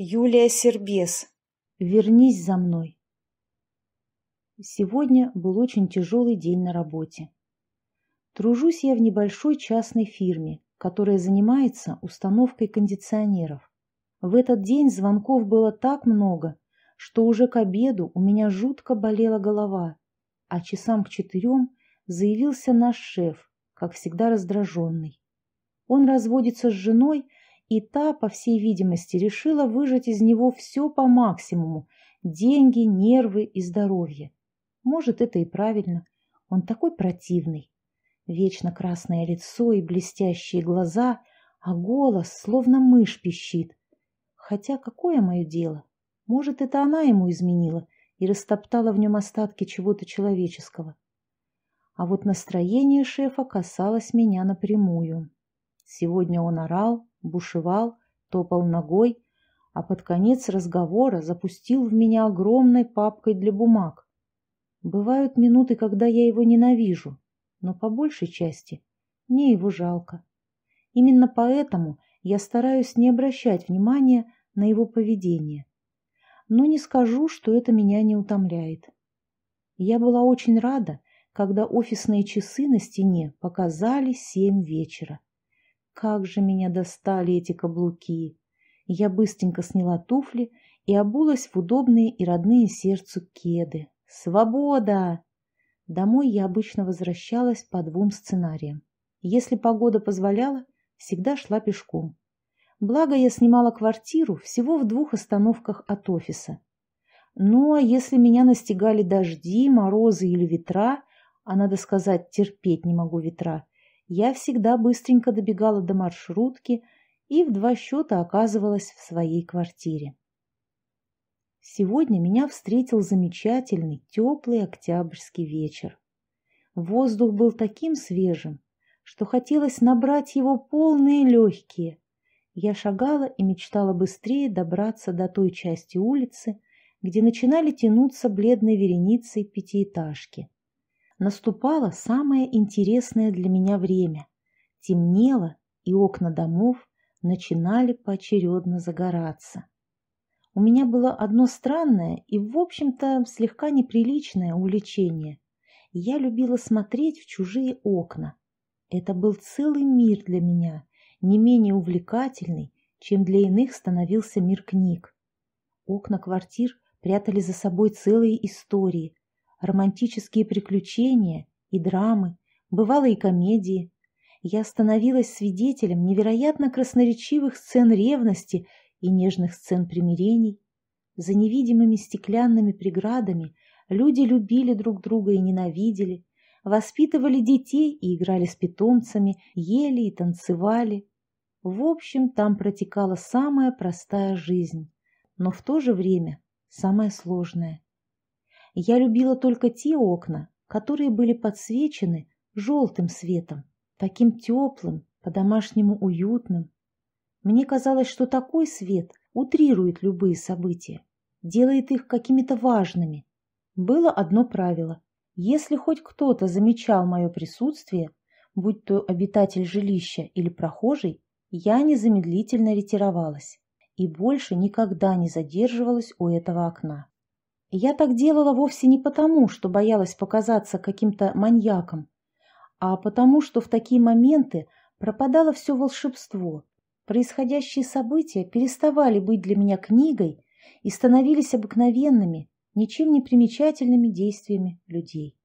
Юлия Сербес. Вернись за мной. Сегодня был очень тяжелый день на работе. Тружусь я в небольшой частной фирме, которая занимается установкой кондиционеров. В этот день звонков было так много, что уже к обеду у меня жутко болела голова, а часам к четырем заявился наш шеф, как всегда раздраженный. Он разводится с женой, и та, по всей видимости, решила выжать из него все по максимуму – деньги, нервы и здоровье. Может, это и правильно. Он такой противный. Вечно красное лицо и блестящие глаза, а голос словно мышь пищит. Хотя какое мое дело? Может, это она ему изменила и растоптала в нем остатки чего-то человеческого. А вот настроение шефа касалось меня напрямую. Сегодня он орал, бушевал, топал ногой, а под конец разговора запустил в меня огромной папкой для бумаг. Бывают минуты, когда я его ненавижу, но по большей части мне его жалко. Именно поэтому я стараюсь не обращать внимания на его поведение. Но не скажу, что это меня не утомляет. Я была очень рада, когда офисные часы на стене показали семь вечера. Как же меня достали эти каблуки! Я быстренько сняла туфли и обулась в удобные и родные сердцу кеды. Свобода! Домой я обычно возвращалась по двум сценариям. Если погода позволяла, всегда шла пешком. Благо я снимала квартиру всего в двух остановках от офиса. Но ну, а если меня настигали дожди, морозы или ветра, а надо сказать, терпеть не могу ветра – я всегда быстренько добегала до маршрутки и в два счета оказывалась в своей квартире. Сегодня меня встретил замечательный теплый октябрьский вечер. Воздух был таким свежим, что хотелось набрать его полные легкие. Я шагала и мечтала быстрее добраться до той части улицы, где начинали тянуться бледной вереницей пятиэтажки наступало самое интересное для меня время. Темнело, и окна домов начинали поочередно загораться. У меня было одно странное и, в общем-то, слегка неприличное увлечение. Я любила смотреть в чужие окна. Это был целый мир для меня, не менее увлекательный, чем для иных становился мир книг. Окна квартир прятали за собой целые истории, романтические приключения и драмы, бывало и комедии. Я становилась свидетелем невероятно красноречивых сцен ревности и нежных сцен примирений. За невидимыми стеклянными преградами люди любили друг друга и ненавидели, воспитывали детей и играли с питомцами, ели и танцевали. В общем, там протекала самая простая жизнь, но в то же время самая сложная – я любила только те окна, которые были подсвечены желтым светом, таким теплым, по-домашнему уютным. Мне казалось, что такой свет утрирует любые события, делает их какими-то важными. Было одно правило. Если хоть кто-то замечал мое присутствие, будь то обитатель жилища или прохожий, я незамедлительно ретировалась и больше никогда не задерживалась у этого окна. Я так делала вовсе не потому, что боялась показаться каким-то маньяком, а потому, что в такие моменты пропадало все волшебство. Происходящие события переставали быть для меня книгой и становились обыкновенными, ничем не примечательными действиями людей.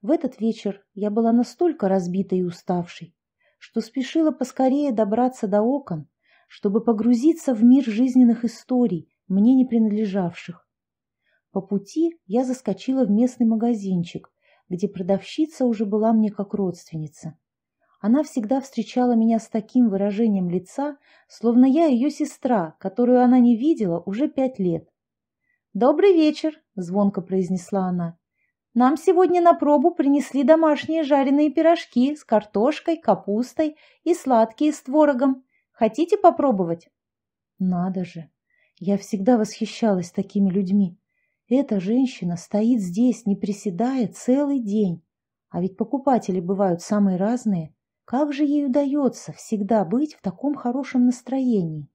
В этот вечер я была настолько разбита и уставшей, что спешила поскорее добраться до окон, чтобы погрузиться в мир жизненных историй, мне не принадлежавших, по пути я заскочила в местный магазинчик, где продавщица уже была мне как родственница. Она всегда встречала меня с таким выражением лица, словно я ее сестра, которую она не видела уже пять лет. «Добрый вечер!» – звонко произнесла она. «Нам сегодня на пробу принесли домашние жареные пирожки с картошкой, капустой и сладкие с творогом. Хотите попробовать?» «Надо же! Я всегда восхищалась такими людьми. Эта женщина стоит здесь, не приседая, целый день. А ведь покупатели бывают самые разные. Как же ей удается всегда быть в таком хорошем настроении?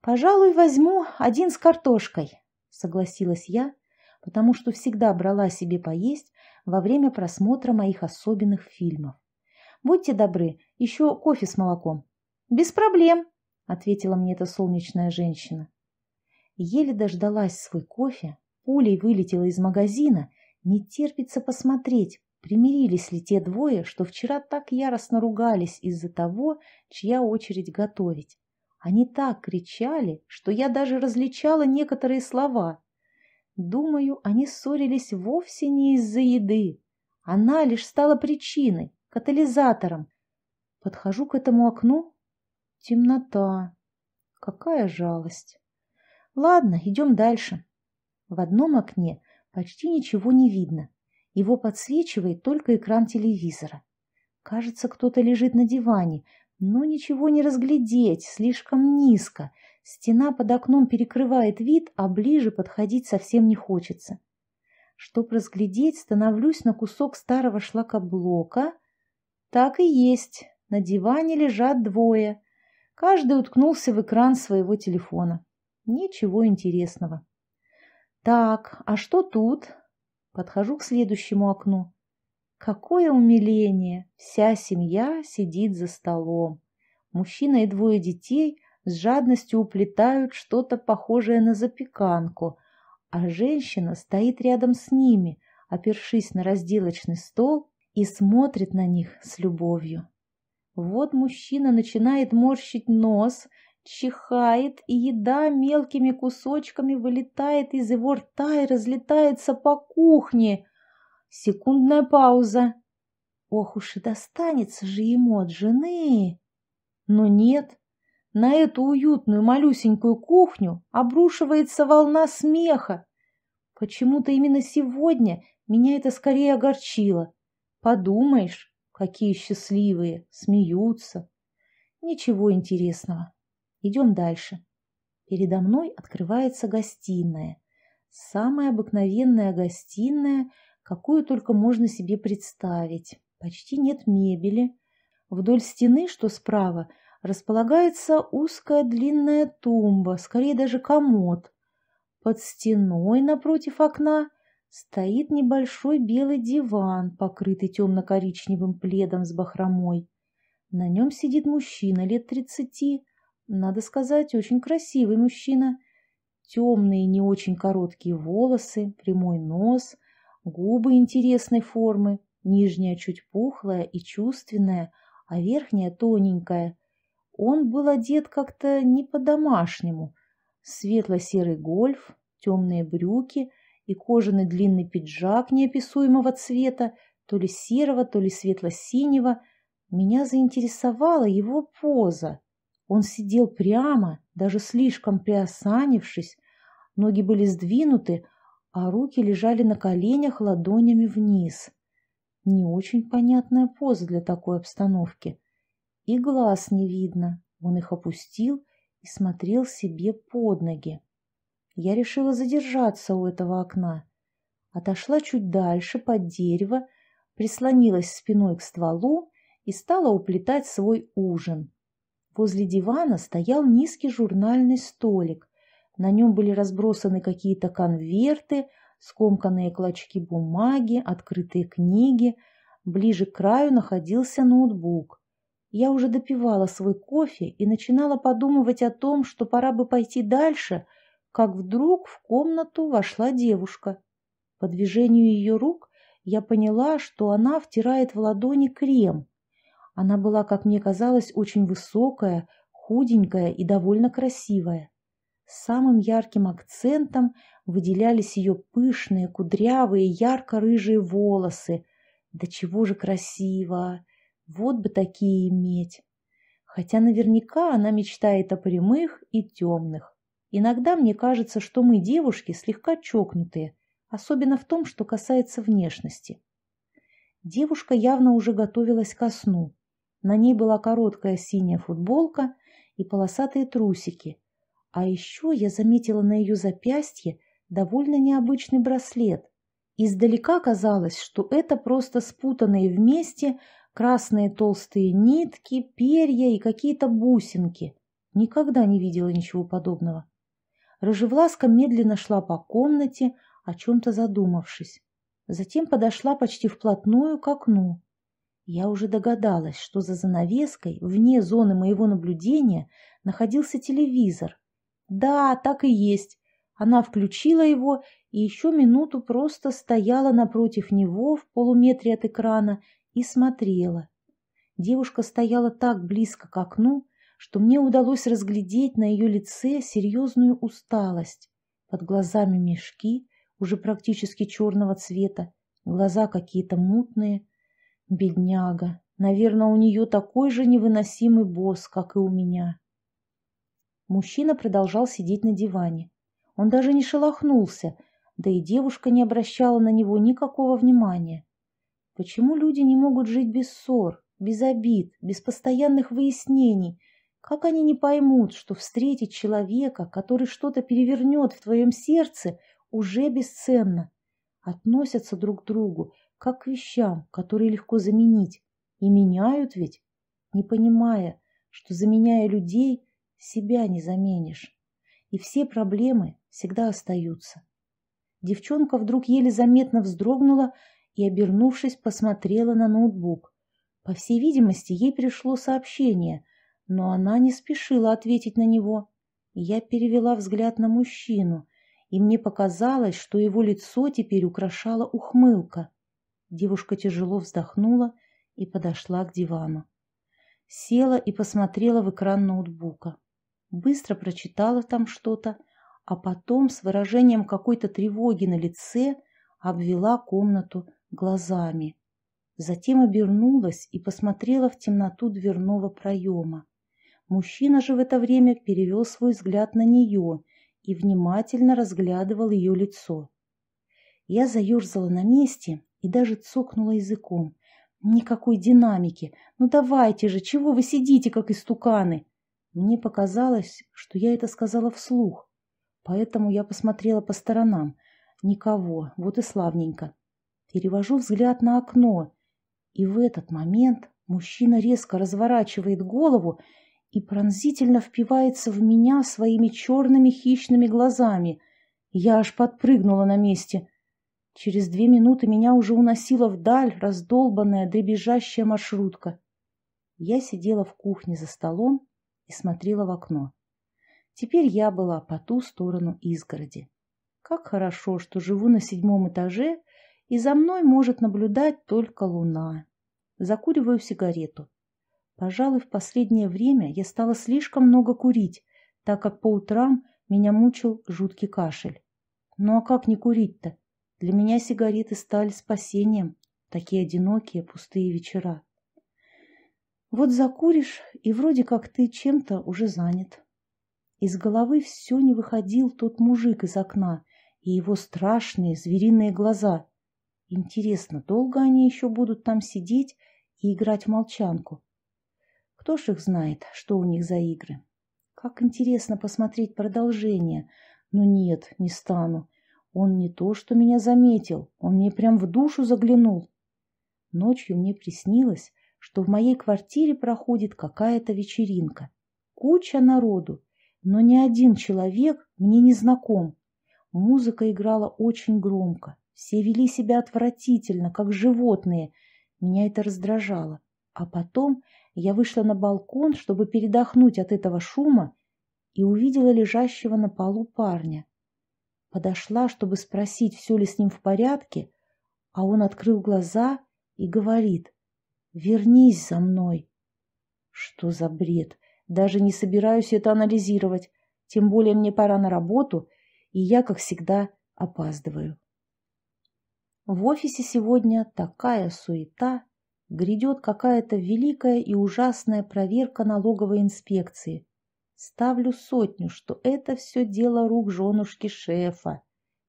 «Пожалуй, возьму один с картошкой», — согласилась я, потому что всегда брала себе поесть во время просмотра моих особенных фильмов. «Будьте добры, еще кофе с молоком». «Без проблем», — ответила мне эта солнечная женщина. Еле дождалась свой кофе, пулей вылетела из магазина, не терпится посмотреть, примирились ли те двое, что вчера так яростно ругались из-за того, чья очередь готовить. Они так кричали, что я даже различала некоторые слова. Думаю, они ссорились вовсе не из-за еды. Она лишь стала причиной, катализатором. Подхожу к этому окну. Темнота. Какая жалость. Ладно, идем дальше. В одном окне почти ничего не видно. Его подсвечивает только экран телевизора. Кажется, кто-то лежит на диване, но ничего не разглядеть, слишком низко. Стена под окном перекрывает вид, а ближе подходить совсем не хочется. Чтоб разглядеть, становлюсь на кусок старого шлакоблока. Так и есть. На диване лежат двое. Каждый уткнулся в экран своего телефона. Ничего интересного. Так, а что тут? Подхожу к следующему окну. Какое умиление! Вся семья сидит за столом. Мужчина и двое детей с жадностью уплетают что-то похожее на запеканку, а женщина стоит рядом с ними, опершись на разделочный стол и смотрит на них с любовью. Вот мужчина начинает морщить нос, чихает, и еда мелкими кусочками вылетает из его рта и разлетается по кухне. Секундная пауза. Ох уж и достанется же ему от жены. Но нет, на эту уютную малюсенькую кухню обрушивается волна смеха. Почему-то именно сегодня меня это скорее огорчило. Подумаешь, какие счастливые, смеются. Ничего интересного. Идем дальше. Передо мной открывается гостиная. Самая обыкновенная гостиная, какую только можно себе представить. Почти нет мебели. Вдоль стены, что справа, располагается узкая длинная тумба, скорее даже комод. Под стеной напротив окна стоит небольшой белый диван, покрытый темно-коричневым пледом с бахромой. На нем сидит мужчина лет тридцати, надо сказать, очень красивый мужчина. Темные, не очень короткие волосы, прямой нос, губы интересной формы, нижняя чуть пухлая и чувственная, а верхняя тоненькая. Он был одет как-то не по-домашнему. Светло-серый гольф, темные брюки и кожаный длинный пиджак неописуемого цвета, то ли серого, то ли светло-синего. Меня заинтересовала его поза. Он сидел прямо, даже слишком приосанившись, ноги были сдвинуты, а руки лежали на коленях ладонями вниз. Не очень понятная поза для такой обстановки. И глаз не видно. Он их опустил и смотрел себе под ноги. Я решила задержаться у этого окна. Отошла чуть дальше, под дерево, прислонилась спиной к стволу и стала уплетать свой ужин. Возле дивана стоял низкий журнальный столик. На нем были разбросаны какие-то конверты, скомканные клочки бумаги, открытые книги. Ближе к краю находился ноутбук. Я уже допивала свой кофе и начинала подумывать о том, что пора бы пойти дальше, как вдруг в комнату вошла девушка. По движению ее рук я поняла, что она втирает в ладони крем. Она была, как мне казалось, очень высокая, худенькая и довольно красивая. Самым ярким акцентом выделялись ее пышные, кудрявые, ярко-рыжие волосы. Да чего же красиво! Вот бы такие иметь! Хотя наверняка она мечтает о прямых и темных. Иногда мне кажется, что мы, девушки, слегка чокнутые, особенно в том, что касается внешности. Девушка явно уже готовилась ко сну. На ней была короткая синяя футболка и полосатые трусики. А еще я заметила на ее запястье довольно необычный браслет. Издалека казалось, что это просто спутанные вместе красные толстые нитки, перья и какие-то бусинки. Никогда не видела ничего подобного. Рыжевласка медленно шла по комнате, о чем-то задумавшись. Затем подошла почти вплотную к окну я уже догадалась, что за занавеской, вне зоны моего наблюдения, находился телевизор. Да, так и есть. Она включила его и еще минуту просто стояла напротив него в полуметре от экрана и смотрела. Девушка стояла так близко к окну, что мне удалось разглядеть на ее лице серьезную усталость. Под глазами мешки, уже практически черного цвета, глаза какие-то мутные, Бедняга. Наверное, у нее такой же невыносимый босс, как и у меня. Мужчина продолжал сидеть на диване. Он даже не шелохнулся, да и девушка не обращала на него никакого внимания. Почему люди не могут жить без ссор, без обид, без постоянных выяснений? Как они не поймут, что встретить человека, который что-то перевернет в твоем сердце, уже бесценно? Относятся друг к другу, как к вещам, которые легко заменить. И меняют ведь, не понимая, что заменяя людей, себя не заменишь. И все проблемы всегда остаются. Девчонка вдруг еле заметно вздрогнула и, обернувшись, посмотрела на ноутбук. По всей видимости, ей пришло сообщение, но она не спешила ответить на него. Я перевела взгляд на мужчину, и мне показалось, что его лицо теперь украшала ухмылка. Девушка тяжело вздохнула и подошла к дивану. Села и посмотрела в экран ноутбука. Быстро прочитала там что-то, а потом с выражением какой-то тревоги на лице обвела комнату глазами. Затем обернулась и посмотрела в темноту дверного проема. Мужчина же в это время перевел свой взгляд на нее и внимательно разглядывал ее лицо. Я заерзала на месте и даже цокнула языком. Никакой динамики. Ну давайте же, чего вы сидите, как истуканы? Мне показалось, что я это сказала вслух. Поэтому я посмотрела по сторонам. Никого, вот и славненько. Перевожу взгляд на окно. И в этот момент мужчина резко разворачивает голову и пронзительно впивается в меня своими черными хищными глазами. Я аж подпрыгнула на месте. Через две минуты меня уже уносила вдаль раздолбанная дребезжащая маршрутка. Я сидела в кухне за столом и смотрела в окно. Теперь я была по ту сторону изгороди. Как хорошо, что живу на седьмом этаже, и за мной может наблюдать только луна. Закуриваю сигарету. Пожалуй, в последнее время я стала слишком много курить, так как по утрам меня мучил жуткий кашель. Ну а как не курить-то? Для меня сигареты стали спасением, такие одинокие пустые вечера. Вот закуришь, и вроде как ты чем-то уже занят. Из головы все не выходил тот мужик из окна и его страшные звериные глаза. Интересно, долго они еще будут там сидеть и играть в молчанку? Кто ж их знает, что у них за игры? Как интересно посмотреть продолжение. Но нет, не стану. Он не то что меня заметил, он мне прям в душу заглянул. Ночью мне приснилось, что в моей квартире проходит какая-то вечеринка. Куча народу, но ни один человек мне не знаком. Музыка играла очень громко, все вели себя отвратительно, как животные. Меня это раздражало. А потом я вышла на балкон, чтобы передохнуть от этого шума, и увидела лежащего на полу парня. Подошла, чтобы спросить, все ли с ним в порядке, а он открыл глаза и говорит «Вернись за мной». Что за бред? Даже не собираюсь это анализировать. Тем более мне пора на работу, и я, как всегда, опаздываю. В офисе сегодня такая суета. Грядет какая-то великая и ужасная проверка налоговой инспекции. Ставлю сотню, что это все дело рук женушки шефа.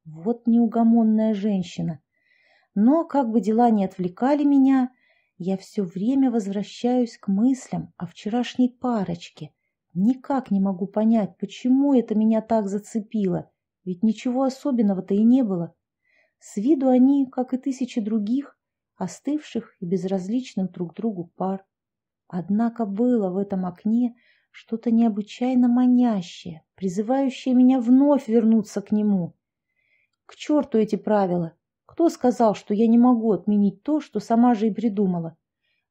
Вот неугомонная женщина. Но как бы дела не отвлекали меня, я все время возвращаюсь к мыслям о вчерашней парочке. Никак не могу понять, почему это меня так зацепило, ведь ничего особенного-то и не было. С виду они, как и тысячи других, остывших и безразличных друг другу пар. Однако было в этом окне что-то необычайно манящее, призывающее меня вновь вернуться к нему. К черту эти правила! Кто сказал, что я не могу отменить то, что сама же и придумала?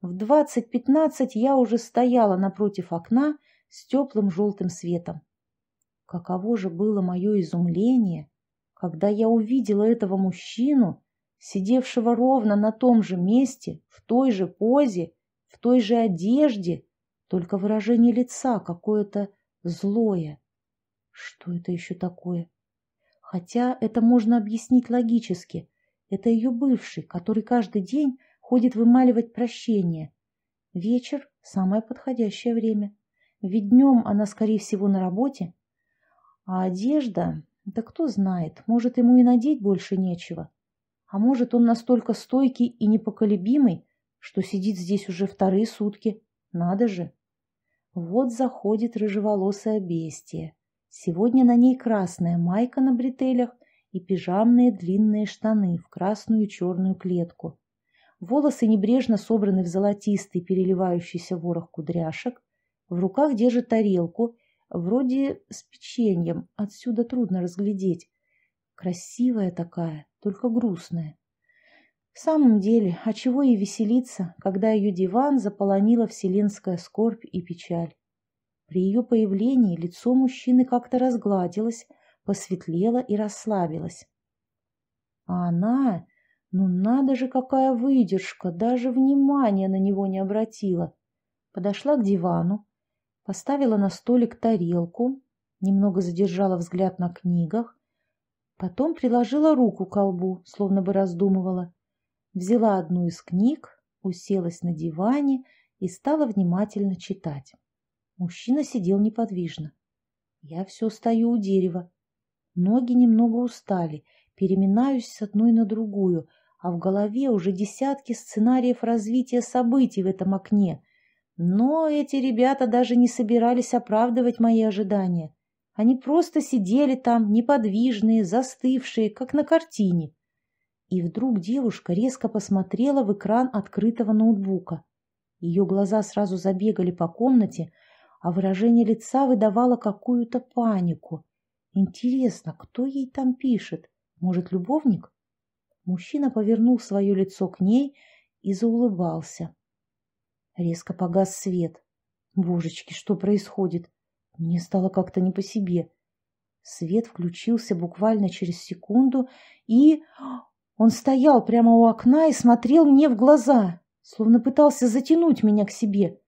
В двадцать-пятнадцать я уже стояла напротив окна с теплым желтым светом. Каково же было мое изумление, когда я увидела этого мужчину, сидевшего ровно на том же месте, в той же позе, в той же одежде, только выражение лица какое-то злое. Что это еще такое? Хотя это можно объяснить логически. Это ее бывший, который каждый день ходит вымаливать прощение. Вечер – самое подходящее время. Ведь днем она, скорее всего, на работе. А одежда, да кто знает, может, ему и надеть больше нечего. А может, он настолько стойкий и непоколебимый, что сидит здесь уже вторые сутки. Надо же. Вот заходит рыжеволосое бестие. Сегодня на ней красная майка на бретелях и пижамные длинные штаны в красную и черную клетку. Волосы небрежно собраны в золотистый переливающийся ворох кудряшек. В руках держит тарелку, вроде с печеньем, отсюда трудно разглядеть. Красивая такая, только грустная. В самом деле, а чего ей веселиться, когда ее диван заполонила вселенская скорбь и печаль. При ее появлении лицо мужчины как-то разгладилось, посветлело и расслабилось. А она, ну надо же, какая выдержка, даже внимания на него не обратила. Подошла к дивану, поставила на столик тарелку, немного задержала взгляд на книгах, потом приложила руку к колбу, словно бы раздумывала, взяла одну из книг, уселась на диване и стала внимательно читать. Мужчина сидел неподвижно. Я все стою у дерева. Ноги немного устали, переминаюсь с одной на другую, а в голове уже десятки сценариев развития событий в этом окне. Но эти ребята даже не собирались оправдывать мои ожидания. Они просто сидели там, неподвижные, застывшие, как на картине. И вдруг девушка резко посмотрела в экран открытого ноутбука. Ее глаза сразу забегали по комнате, а выражение лица выдавало какую-то панику. Интересно, кто ей там пишет? Может, любовник? Мужчина повернул свое лицо к ней и заулыбался. Резко погас свет. Божечки, что происходит? Мне стало как-то не по себе. Свет включился буквально через секунду и... Он стоял прямо у окна и смотрел мне в глаза, словно пытался затянуть меня к себе.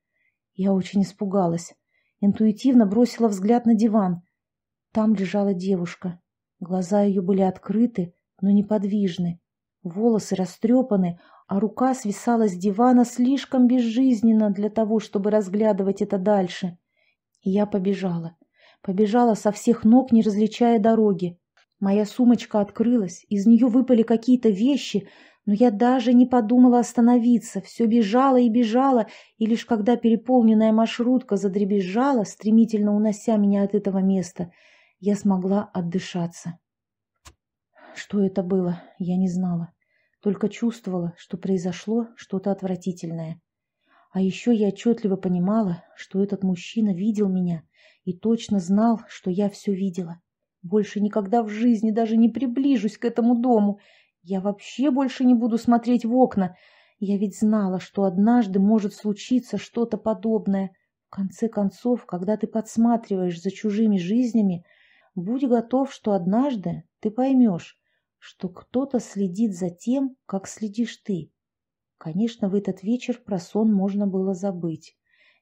Я очень испугалась. Интуитивно бросила взгляд на диван. Там лежала девушка. Глаза ее были открыты, но неподвижны. Волосы растрепаны, а рука свисала с дивана слишком безжизненно для того, чтобы разглядывать это дальше. И я побежала. Побежала со всех ног, не различая дороги. Моя сумочка открылась, из нее выпали какие-то вещи, но я даже не подумала остановиться, все бежала и бежала, и лишь когда переполненная маршрутка задребезжала, стремительно унося меня от этого места, я смогла отдышаться. Что это было, я не знала, только чувствовала, что произошло что-то отвратительное. А еще я отчетливо понимала, что этот мужчина видел меня и точно знал, что я все видела. Больше никогда в жизни даже не приближусь к этому дому. Я вообще больше не буду смотреть в окна. Я ведь знала, что однажды может случиться что-то подобное. В конце концов, когда ты подсматриваешь за чужими жизнями, будь готов, что однажды ты поймешь, что кто-то следит за тем, как следишь ты. Конечно, в этот вечер про сон можно было забыть.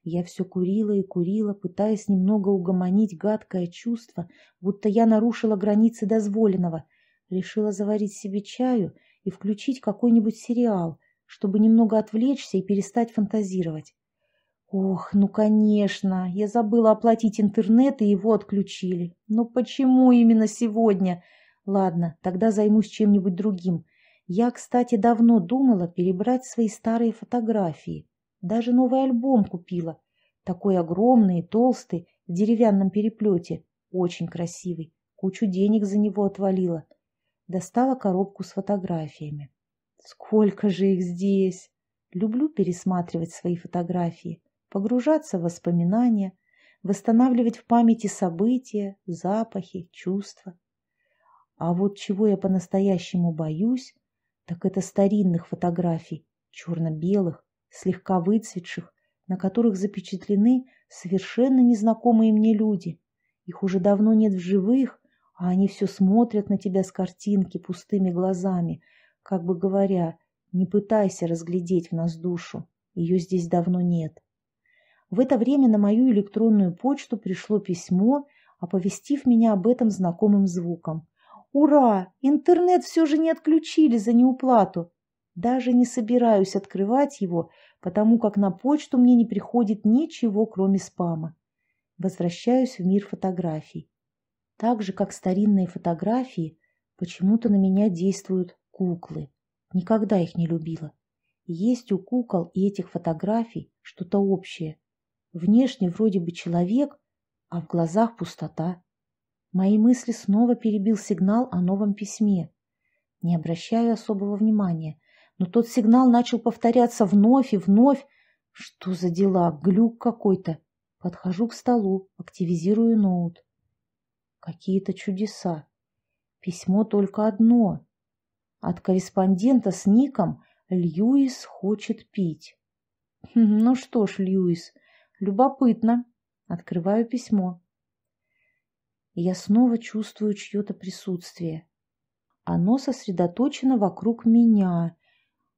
Я все курила и курила, пытаясь немного угомонить гадкое чувство, будто я нарушила границы дозволенного. Решила заварить себе чаю и включить какой-нибудь сериал, чтобы немного отвлечься и перестать фантазировать. Ох, ну конечно, я забыла оплатить интернет, и его отключили. Но почему именно сегодня? Ладно, тогда займусь чем-нибудь другим. Я, кстати, давно думала перебрать свои старые фотографии. Даже новый альбом купила. Такой огромный и толстый, в деревянном переплете. Очень красивый. Кучу денег за него отвалила. Достала коробку с фотографиями. Сколько же их здесь! Люблю пересматривать свои фотографии, погружаться в воспоминания, восстанавливать в памяти события, запахи, чувства. А вот чего я по-настоящему боюсь, так это старинных фотографий, черно-белых, слегка выцветших, на которых запечатлены совершенно незнакомые мне люди. Их уже давно нет в живых, а они все смотрят на тебя с картинки пустыми глазами, как бы говоря, не пытайся разглядеть в нас душу, ее здесь давно нет. В это время на мою электронную почту пришло письмо, оповестив меня об этом знакомым звуком. «Ура! Интернет все же не отключили за неуплату!» Даже не собираюсь открывать его, потому как на почту мне не приходит ничего, кроме спама. Возвращаюсь в мир фотографий. Так же, как старинные фотографии, почему-то на меня действуют куклы. Никогда их не любила. Есть у кукол и этих фотографий что-то общее. Внешне вроде бы человек, а в глазах пустота. Мои мысли снова перебил сигнал о новом письме. Не обращаю особого внимания, но тот сигнал начал повторяться вновь и вновь. Что за дела? Глюк какой-то. Подхожу к столу, активизирую ноут. Какие-то чудеса. Письмо только одно. От корреспондента с ником «Льюис хочет пить». Хм, ну что ж, Льюис, любопытно. Открываю письмо. я снова чувствую чье-то присутствие. Оно сосредоточено вокруг меня,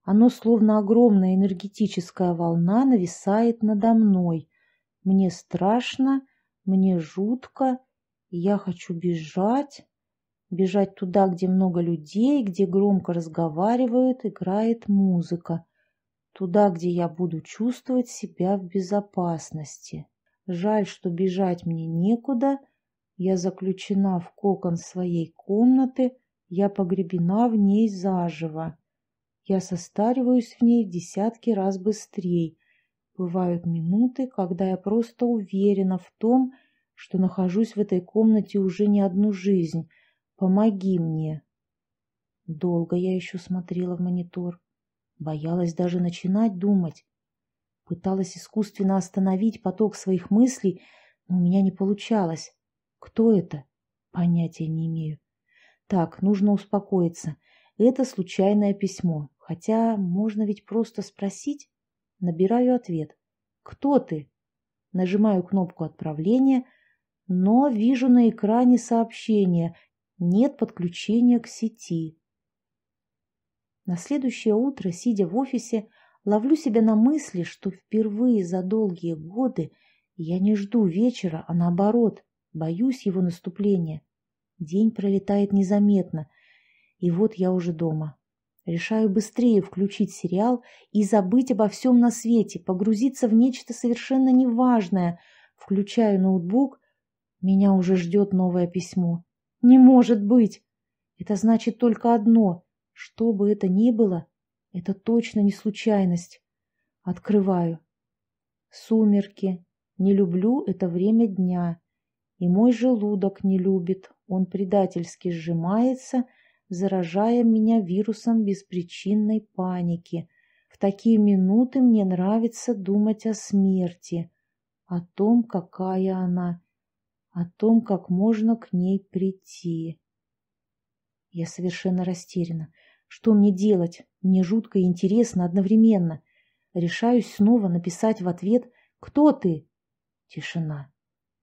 оно, словно огромная энергетическая волна, нависает надо мной. Мне страшно, мне жутко, я хочу бежать. Бежать туда, где много людей, где громко разговаривают, играет музыка. Туда, где я буду чувствовать себя в безопасности. Жаль, что бежать мне некуда. Я заключена в кокон своей комнаты, я погребена в ней заживо. Я состариваюсь в ней в десятки раз быстрее. Бывают минуты, когда я просто уверена в том, что нахожусь в этой комнате уже не одну жизнь. Помоги мне. Долго я еще смотрела в монитор. Боялась даже начинать думать. Пыталась искусственно остановить поток своих мыслей, но у меня не получалось. Кто это? Понятия не имею. Так, нужно успокоиться. — это случайное письмо, хотя можно ведь просто спросить. Набираю ответ. «Кто ты?» Нажимаю кнопку отправления, но вижу на экране сообщение «Нет подключения к сети». На следующее утро, сидя в офисе, ловлю себя на мысли, что впервые за долгие годы я не жду вечера, а наоборот, боюсь его наступления. День пролетает незаметно – и вот я уже дома. Решаю быстрее включить сериал и забыть обо всем на свете, погрузиться в нечто совершенно неважное. Включаю ноутбук. Меня уже ждет новое письмо. Не может быть! Это значит только одно. Что бы это ни было, это точно не случайность. Открываю. Сумерки. Не люблю это время дня. И мой желудок не любит. Он предательски сжимается, заражая меня вирусом беспричинной паники. В такие минуты мне нравится думать о смерти, о том, какая она, о том, как можно к ней прийти. Я совершенно растеряна. Что мне делать? Мне жутко и интересно одновременно. Решаюсь снова написать в ответ «Кто ты?» Тишина.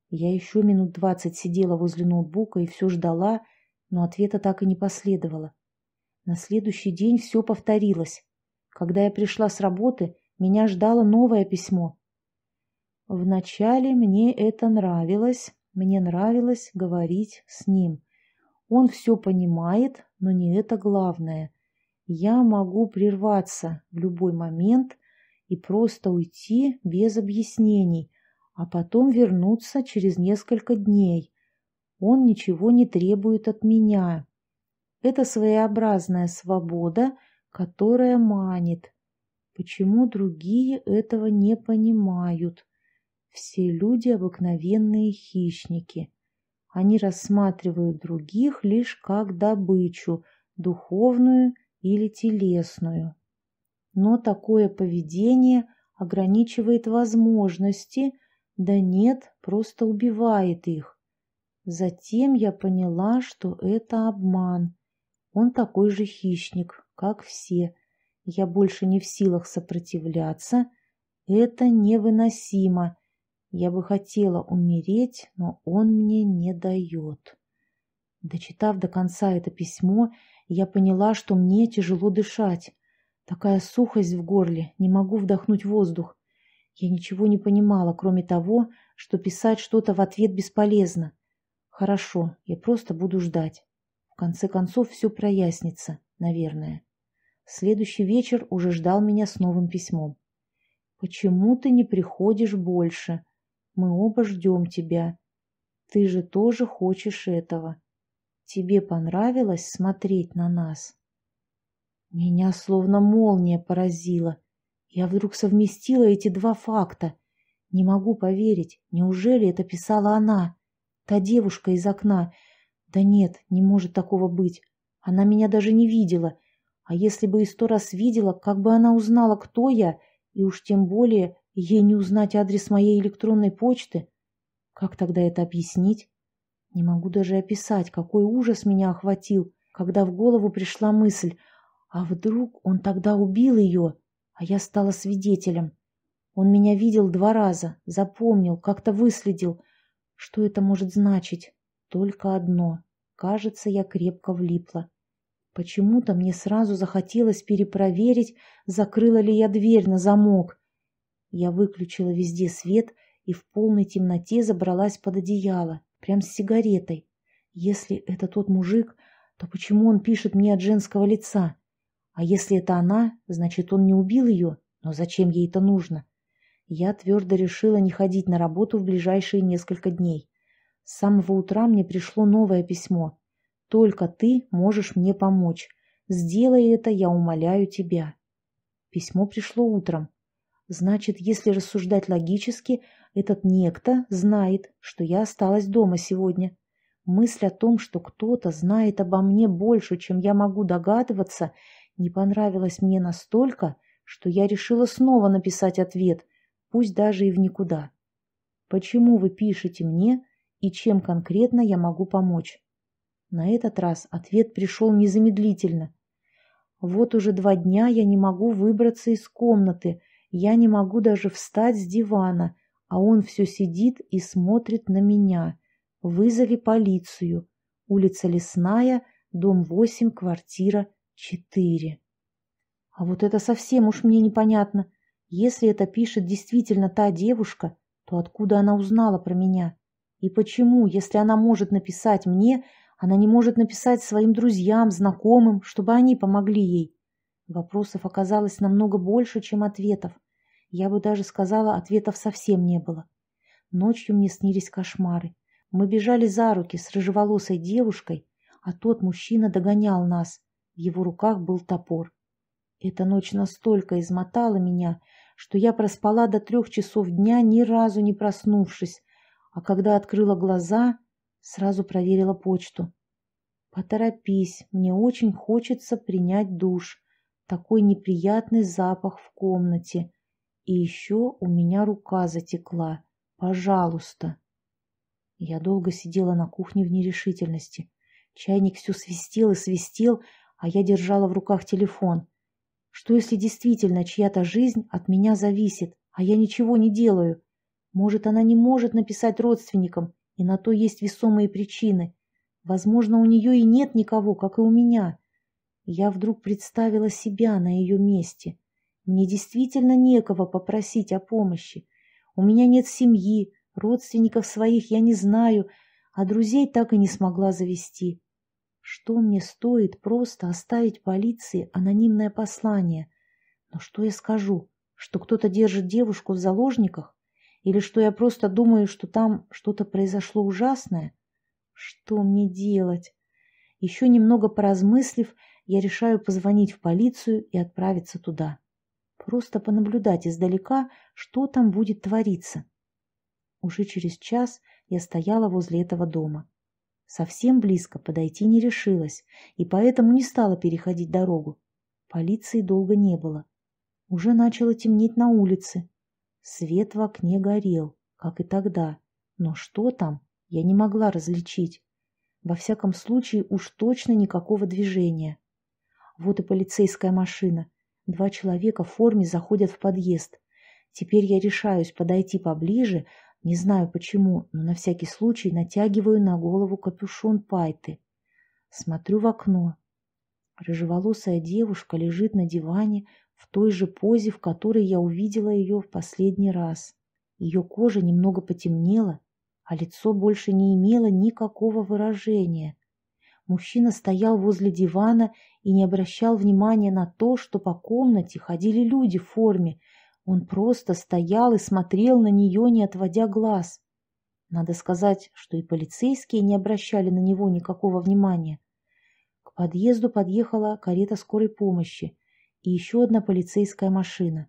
Я еще минут двадцать сидела возле ноутбука и все ждала, но ответа так и не последовало. На следующий день все повторилось. Когда я пришла с работы, меня ждало новое письмо. Вначале мне это нравилось, мне нравилось говорить с ним. Он все понимает, но не это главное. Я могу прерваться в любой момент и просто уйти без объяснений, а потом вернуться через несколько дней. Он ничего не требует от меня. Это своеобразная свобода, которая манит. Почему другие этого не понимают? Все люди обыкновенные хищники. Они рассматривают других лишь как добычу, духовную или телесную. Но такое поведение ограничивает возможности, да нет, просто убивает их. Затем я поняла, что это обман. Он такой же хищник, как все. Я больше не в силах сопротивляться. Это невыносимо. Я бы хотела умереть, но он мне не дает. Дочитав до конца это письмо, я поняла, что мне тяжело дышать. Такая сухость в горле, не могу вдохнуть воздух. Я ничего не понимала, кроме того, что писать что-то в ответ бесполезно. Хорошо, я просто буду ждать. В конце концов все прояснится, наверное. Следующий вечер уже ждал меня с новым письмом. «Почему ты не приходишь больше? Мы оба ждем тебя. Ты же тоже хочешь этого. Тебе понравилось смотреть на нас?» Меня словно молния поразила. Я вдруг совместила эти два факта. Не могу поверить, неужели это писала она? Та девушка из окна. Да нет, не может такого быть. Она меня даже не видела. А если бы и сто раз видела, как бы она узнала, кто я, и уж тем более ей не узнать адрес моей электронной почты? Как тогда это объяснить? Не могу даже описать, какой ужас меня охватил, когда в голову пришла мысль, а вдруг он тогда убил ее, а я стала свидетелем. Он меня видел два раза, запомнил, как-то выследил, что это может значить? Только одно. Кажется, я крепко влипла. Почему-то мне сразу захотелось перепроверить, закрыла ли я дверь на замок. Я выключила везде свет и в полной темноте забралась под одеяло, прям с сигаретой. Если это тот мужик, то почему он пишет мне от женского лица? А если это она, значит, он не убил ее? Но зачем ей это нужно? Я твердо решила не ходить на работу в ближайшие несколько дней. С самого утра мне пришло новое письмо. «Только ты можешь мне помочь. Сделай это, я умоляю тебя». Письмо пришло утром. Значит, если рассуждать логически, этот некто знает, что я осталась дома сегодня. Мысль о том, что кто-то знает обо мне больше, чем я могу догадываться, не понравилась мне настолько, что я решила снова написать ответ, пусть даже и в никуда. Почему вы пишете мне и чем конкретно я могу помочь? На этот раз ответ пришел незамедлительно. Вот уже два дня я не могу выбраться из комнаты, я не могу даже встать с дивана, а он все сидит и смотрит на меня. Вызови полицию. Улица Лесная, дом 8, квартира 4. А вот это совсем уж мне непонятно. Если это пишет действительно та девушка, то откуда она узнала про меня? И почему, если она может написать мне, она не может написать своим друзьям, знакомым, чтобы они помогли ей? Вопросов оказалось намного больше, чем ответов. Я бы даже сказала, ответов совсем не было. Ночью мне снились кошмары. Мы бежали за руки с рыжеволосой девушкой, а тот мужчина догонял нас. В его руках был топор. Эта ночь настолько измотала меня, что я проспала до трех часов дня, ни разу не проснувшись, а когда открыла глаза, сразу проверила почту. «Поторопись, мне очень хочется принять душ. Такой неприятный запах в комнате. И еще у меня рука затекла. Пожалуйста». Я долго сидела на кухне в нерешительности. Чайник все свистел и свистел, а я держала в руках телефон – что если действительно чья-то жизнь от меня зависит, а я ничего не делаю? Может, она не может написать родственникам, и на то есть весомые причины. Возможно, у нее и нет никого, как и у меня. Я вдруг представила себя на ее месте. Мне действительно некого попросить о помощи. У меня нет семьи, родственников своих я не знаю, а друзей так и не смогла завести. Что мне стоит просто оставить полиции анонимное послание? Но что я скажу? Что кто-то держит девушку в заложниках? Или что я просто думаю, что там что-то произошло ужасное? Что мне делать? Еще немного поразмыслив, я решаю позвонить в полицию и отправиться туда. Просто понаблюдать издалека, что там будет твориться. Уже через час я стояла возле этого дома. Совсем близко подойти не решилась, и поэтому не стала переходить дорогу. Полиции долго не было. Уже начало темнеть на улице. Свет в окне горел, как и тогда. Но что там, я не могла различить. Во всяком случае, уж точно никакого движения. Вот и полицейская машина. Два человека в форме заходят в подъезд. Теперь я решаюсь подойти поближе, не знаю почему, но на всякий случай натягиваю на голову капюшон пайты. Смотрю в окно. Рыжеволосая девушка лежит на диване в той же позе, в которой я увидела ее в последний раз. Ее кожа немного потемнела, а лицо больше не имело никакого выражения. Мужчина стоял возле дивана и не обращал внимания на то, что по комнате ходили люди в форме, он просто стоял и смотрел на нее, не отводя глаз. Надо сказать, что и полицейские не обращали на него никакого внимания. К подъезду подъехала карета скорой помощи и еще одна полицейская машина.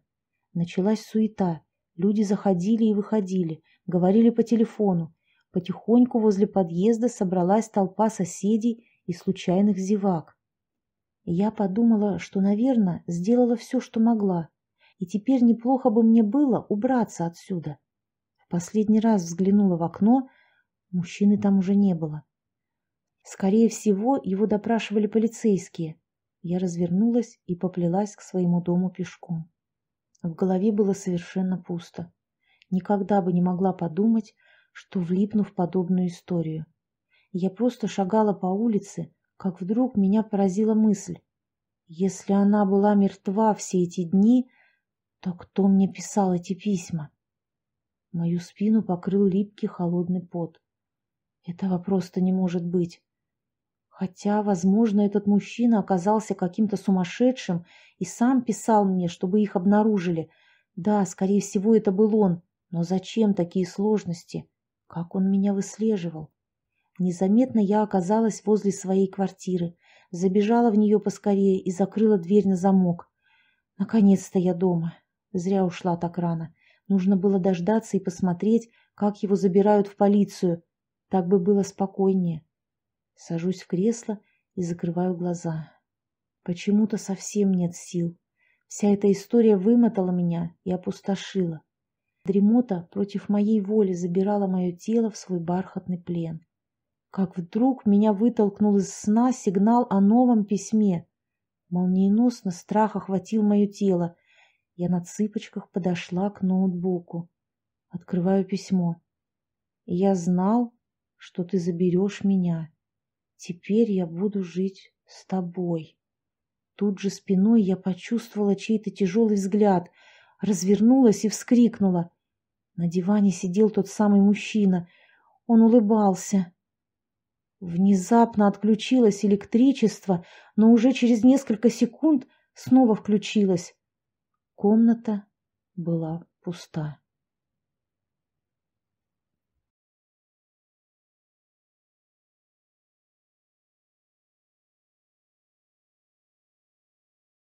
Началась суета. Люди заходили и выходили, говорили по телефону. Потихоньку возле подъезда собралась толпа соседей и случайных зевак. Я подумала, что, наверное, сделала все, что могла и теперь неплохо бы мне было убраться отсюда. В последний раз взглянула в окно, мужчины там уже не было. Скорее всего, его допрашивали полицейские. Я развернулась и поплелась к своему дому пешком. В голове было совершенно пусто. Никогда бы не могла подумать, что влипну в подобную историю. Я просто шагала по улице, как вдруг меня поразила мысль. Если она была мертва все эти дни, то кто мне писал эти письма? Мою спину покрыл липкий холодный пот. Этого просто не может быть. Хотя, возможно, этот мужчина оказался каким-то сумасшедшим и сам писал мне, чтобы их обнаружили. Да, скорее всего, это был он. Но зачем такие сложности? Как он меня выслеживал? Незаметно я оказалась возле своей квартиры, забежала в нее поскорее и закрыла дверь на замок. Наконец-то я дома. Зря ушла так рано. Нужно было дождаться и посмотреть, как его забирают в полицию. Так бы было спокойнее. Сажусь в кресло и закрываю глаза. Почему-то совсем нет сил. Вся эта история вымотала меня и опустошила. Дремота против моей воли забирала мое тело в свой бархатный плен. Как вдруг меня вытолкнул из сна сигнал о новом письме. Молниеносно страх охватил мое тело. Я на цыпочках подошла к ноутбуку. Открываю письмо. Я знал, что ты заберешь меня. Теперь я буду жить с тобой. Тут же спиной я почувствовала чей-то тяжелый взгляд, развернулась и вскрикнула. На диване сидел тот самый мужчина. Он улыбался. Внезапно отключилось электричество, но уже через несколько секунд снова включилось. Комната была пуста.